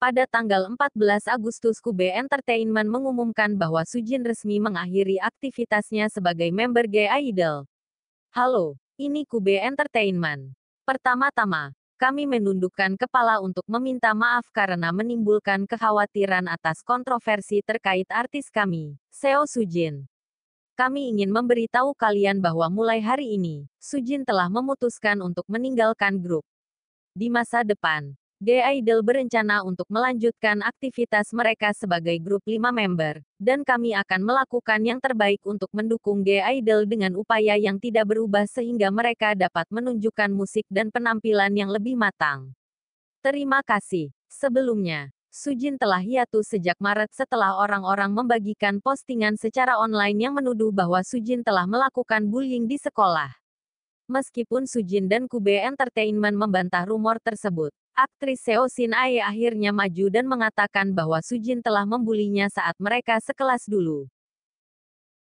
pada tanggal 14 Agustus Kube Entertainment mengumumkan bahwa Sujin resmi mengakhiri aktivitasnya sebagai member G-Idol. Halo, ini Kube Entertainment. Pertama-tama, kami menundukkan kepala untuk meminta maaf karena menimbulkan kekhawatiran atas kontroversi terkait artis kami, Seo Sujin. Kami ingin memberitahu kalian bahwa mulai hari ini, Sujin telah memutuskan untuk meninggalkan grup. Di masa depan, The Idol berencana untuk melanjutkan aktivitas mereka sebagai grup 5 member, dan kami akan melakukan yang terbaik untuk mendukung The Idol dengan upaya yang tidak berubah sehingga mereka dapat menunjukkan musik dan penampilan yang lebih matang. Terima kasih. Sebelumnya, Sujin telah hiatus sejak Maret setelah orang-orang membagikan postingan secara online yang menuduh bahwa Sujin telah melakukan bullying di sekolah. Meskipun Sujin dan Kube Entertainment membantah rumor tersebut, aktris Seo Shin Ae akhirnya maju dan mengatakan bahwa Sujin telah membulinya saat mereka sekelas dulu.